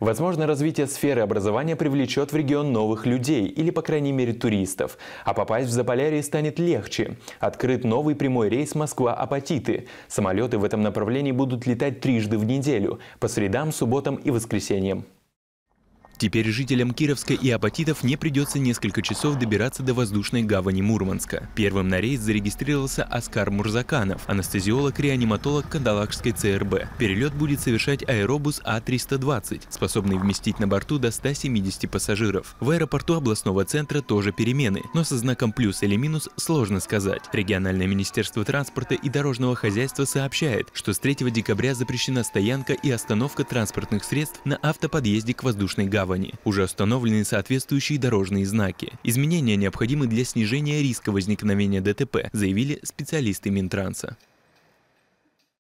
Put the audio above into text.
Возможно, развитие сферы образования привлечет в регион новых людей или, по крайней мере, туристов. А попасть в Заполярье станет легче. Открыт новый прямой рейс Москва-Апатиты. Самолеты в этом направлении будут летать трижды в неделю – по средам, субботам и воскресеньям. Теперь жителям Кировска и Апатитов не придется несколько часов добираться до воздушной гавани Мурманска. Первым на рейс зарегистрировался Оскар Мурзаканов, анестезиолог-реаниматолог Кандалакшской ЦРБ. Перелет будет совершать аэробус А-320, способный вместить на борту до 170 пассажиров. В аэропорту областного центра тоже перемены, но со знаком плюс или минус сложно сказать. Региональное министерство транспорта и дорожного хозяйства сообщает, что с 3 декабря запрещена стоянка и остановка транспортных средств на автоподъезде к воздушной гавани гавани. Уже установлены соответствующие дорожные знаки. Изменения необходимы для снижения риска возникновения ДТП, заявили специалисты Минтранса.